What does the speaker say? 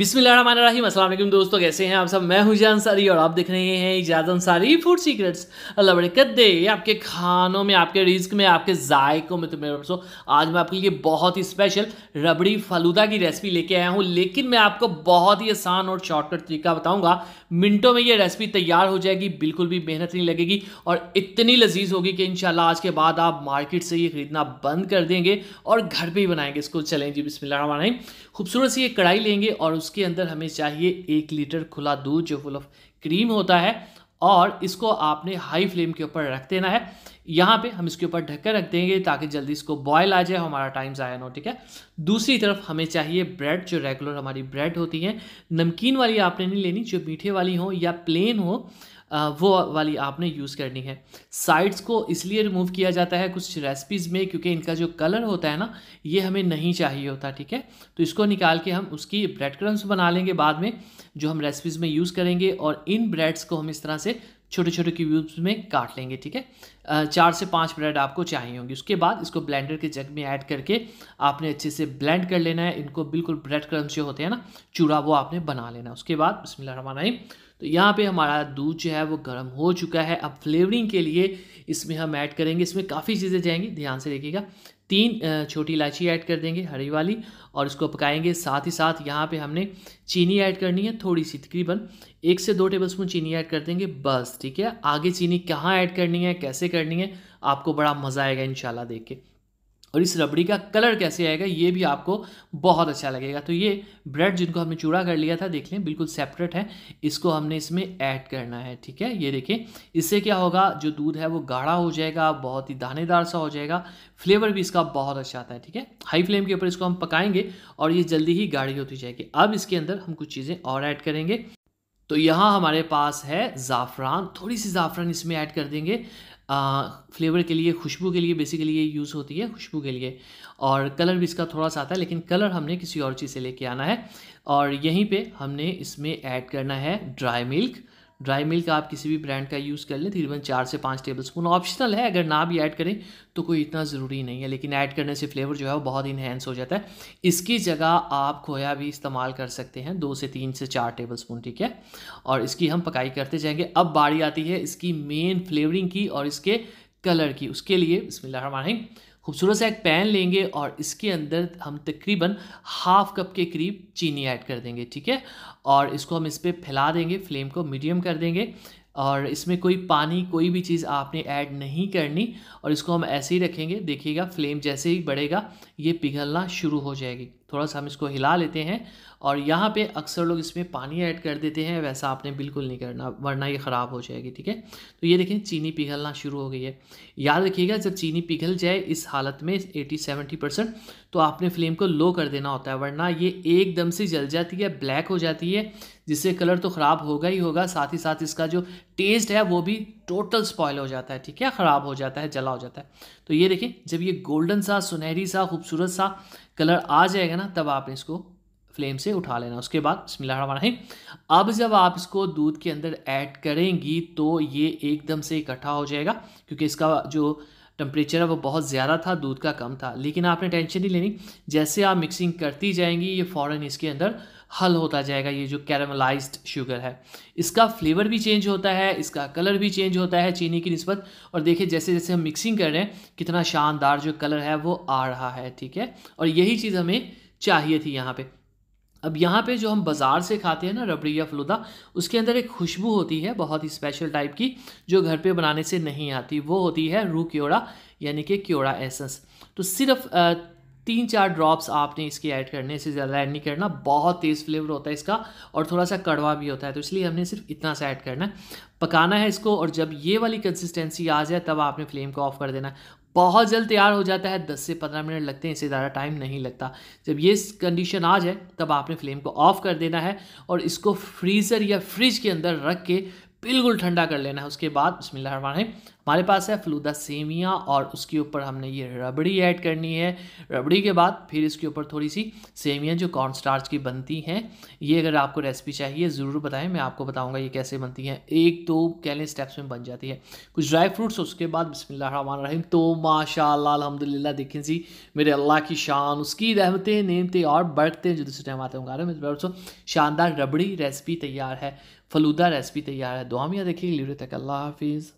बिस्मिल्लाम असलम दोस्तों कैसे हैं आप सब मैं हूं अंसारी और आप देख रहे हैं इजाज़ अंसारी फूड सीक्रेट्स अल्लाह बरकत दे आपके खानों में आपके रिस्क में आपके जायकों में तो मेरे दोस्तों आज मैं आपके लिए बहुत ही स्पेशल रबड़ी फलूदा की रेसिपी लेके आया हूं लेकिन मैं आपको बहुत ही आसान और शॉर्टकट तरीका बताऊँगा मिनटों में ये रेसिपी तैयार हो जाएगी बिल्कुल भी मेहनत नहीं लगेगी और इतनी लजीज होगी कि इन आज के बाद आप मार्केट से ये खरीदना बंद कर देंगे और घर पर ही बनाएंगे इसको चलेंगे जी बिस्मिल्लाम खूबसूरत सी ये कढ़ाई लेंगे और उसके अंदर हमें चाहिए एक लीटर खुला दूध जो फुल ऑफ क्रीम होता है और इसको आपने हाई फ्लेम के ऊपर रख देना है यहाँ पे हम इसके ऊपर ढक्कन रख देंगे ताकि जल्दी इसको बॉयल आ जाए हमारा टाइम ज़ाया ना हो ठीक है दूसरी तरफ हमें चाहिए ब्रेड जो रेगुलर हमारी ब्रेड होती है नमकीन वाली आपने नहीं लेनी जो मीठे वाली हो या प्लेन हो वो वाली आपने यूज़ करनी है साइड्स को इसलिए रिमूव किया जाता है कुछ रेसिपीज़ में क्योंकि इनका जो कलर होता है ना ये हमें नहीं चाहिए होता ठीक है तो इसको निकाल के हम उसकी ब्रेड क्रम्स बना लेंगे बाद में जो हम रेसिपीज़ में यूज़ करेंगे और इन ब्रेड्स को हम इस तरह से छोटे छोटे क्यूब्स में काट लेंगे ठीक है चार से पाँच ब्रेड आपको चाहिए होंगी उसके बाद इसको ब्लेंडर के जग में ऐड करके आपने अच्छे से ब्लेंड कर लेना है इनको बिल्कुल ब्रेड क्रम जो होते हैं ना चूड़ा वो आपने बना लेना है उसके बाद बिस्मिल्लाह रहमान तो यहाँ पे हमारा दूध जो है वो गर्म हो चुका है अब फ्लेवरिंग के लिए इसमें हम ऐड करेंगे इसमें काफ़ी चीज़ें जाएंगी ध्यान से देखिएगा तीन छोटी इलायची ऐड कर देंगे हरी वाली और इसको पकाएंगे साथ ही साथ यहाँ पे हमने चीनी ऐड करनी है थोड़ी सी तकरीबन एक से दो टेबल स्पून चीनी ऐड कर देंगे बस ठीक है आगे चीनी कहाँ ऐड करनी है कैसे करनी है आपको बड़ा मज़ा आएगा इन देख के और इस रबड़ी का कलर कैसे आएगा ये भी आपको बहुत अच्छा लगेगा तो ये ब्रेड जिनको हमने चूड़ा कर लिया था देख लें बिल्कुल सेपरेट है इसको हमने इसमें ऐड करना है ठीक है ये देखें इससे क्या होगा जो दूध है वो गाढ़ा हो जाएगा बहुत ही दानेदार सा हो जाएगा फ्लेवर भी इसका बहुत अच्छा आता है ठीक है हाई फ्लेम के ऊपर इसको हम पकाएंगे और ये जल्दी ही गाढ़ी होती जाएगी अब इसके अंदर हम कुछ चीज़ें और ऐड करेंगे तो यहाँ हमारे पास है ज़ाफ़रान थोड़ी सी ज़ाफ़रान इसमें ऐड कर देंगे फ्लेवर के लिए खुशबू के लिए बेसिकली ये यूज़ होती है खुशबू के लिए और कलर भी इसका थोड़ा सा आता है लेकिन कलर हमने किसी और चीज़ से लेके आना है और यहीं पे हमने इसमें ऐड करना है ड्राई मिल्क ड्राई मिल्क आप किसी भी ब्रांड का यूज़ कर लें तकरीबन चार से पाँच टेबल स्पून ऑप्शनल है अगर ना भी ऐड करें तो कोई इतना ज़रूरी नहीं है लेकिन ऐड करने से फ्लेवर जो है वो बहुत इन्हेंस हो जाता है इसकी जगह आप खोया भी इस्तेमाल कर सकते हैं दो से तीन से चार टेबल स्पून ठीक है और इसकी हम पकाई करते जाएंगे अब बारी आती है इसकी मेन फ्लेवरिंग की और इसके कलर की उसके लिए बसमिल्ल खूबसूरत सा एक पैन लेंगे और इसके अंदर हम तकरीबन हाफ कप के करीब चीनी ऐड कर देंगे ठीक है और इसको हम इस पर फैला देंगे फ्लेम को मीडियम कर देंगे और इसमें कोई पानी कोई भी चीज़ आपने ऐड नहीं करनी और इसको हम ऐसे ही रखेंगे देखिएगा फ्लेम जैसे ही बढ़ेगा ये पिघलना शुरू हो जाएगी थोड़ा सा हम इसको हिला लेते हैं और यहाँ पे अक्सर लोग इसमें पानी ऐड कर देते हैं वैसा आपने बिल्कुल नहीं करना वरना ये ख़राब हो जाएगी ठीक है तो ये देखें चीनी पिघलना शुरू हो गई है याद रखिएगा जब चीनी पिघल जाए इस हालत में 80 सेवेंटी परसेंट तो आपने फ्लेम को लो कर देना होता है वरना ये एकदम से जल जाती है ब्लैक हो जाती है जिससे कलर तो ख़राब होगा ही होगा साथ ही साथ इसका जो टेस्ट है वो भी टोटल स्पॉयल हो जाता है ठीक है ख़राब हो जाता है जला हो जाता है तो ये देखें जब ये गोल्डन सा सुनहरी सा खूबसूरत सा कलर आ जाएगा ना तब आपने इसको फ्लेम से उठा लेना उसके बाद बसमिल अब जब आप इसको दूध के अंदर ऐड करेंगी तो ये एकदम से इकट्ठा हो जाएगा क्योंकि इसका जो टेम्परेचर है वो बहुत ज़्यादा था दूध का कम था लेकिन आपने टेंशन नहीं लेनी जैसे आप मिक्सिंग करती जाएंगी ये फ़ौरन इसके अंदर हल होता जाएगा ये जो कैरामलाइज्ड शुगर है इसका फ्लेवर भी चेंज होता है इसका कलर भी चेंज होता है चीनी की नस्बत और देखिए जैसे जैसे हम मिक्सिंग कर रहे हैं कितना शानदार जो कलर है वो आ रहा है ठीक है और यही चीज़ हमें चाहिए थी यहाँ पे अब यहाँ पे जो हम बाज़ार से खाते हैं ना रबड़ी या फलूदा उसके अंदर एक खुशबू होती है बहुत ही स्पेशल टाइप की जो घर पे बनाने से नहीं आती वो होती है रू क्योड़ा यानी कि क्योड़ा एसेंस तो सिर्फ तीन चार ड्रॉप्स आपने इसके ऐड करने से ज़्यादा ऐड नहीं करना बहुत तेज़ फ्लेवर होता है इसका और थोड़ा सा कड़वा भी होता है तो इसलिए हमने सिर्फ इतना सा ऐड करना है पकाना है इसको और जब ये वाली कंसिस्टेंसी आ जाए तब आपने फ्लेम को ऑफ कर देना है बहुत जल्द तैयार हो जाता है 10 से 15 मिनट लगते हैं इससे ज़्यादा टाइम नहीं लगता जब ये कंडीशन आ जाए तब आपने फ्लेम को ऑफ कर देना है और इसको फ्रीज़र या फ्रिज के अंदर रख के बिल्कुल ठंडा कर लेना है उसके बाद बसमिल्लर हमारे पास है फलूदा सेमिया और उसके ऊपर हमने ये रबड़ी ऐड करनी है रबड़ी के बाद फिर इसके ऊपर थोड़ी सी सेमिया जो कॉर्न स्टार्च की बनती हैं ये अगर आपको रेसिपी चाहिए ज़रूर बताएं मैं आपको बताऊंगा ये कैसे बनती हैं एक तो कह लें स्टेप्स में बन जाती है कुछ ड्राई फ्रूट्स उसके बाद रहीम तो माशा अलहमदिल्ला देखें सी मेरे अल्लाह की शान उसकी रहमतें नीमते और हैं जो दूसरे टाइम आते होंगे तो शानदार रबड़ी रेसिपी तैयार है फलूदा रेसिपी तैयार है दुआ में देखिए लीवर तक अल्लाह हाफिज़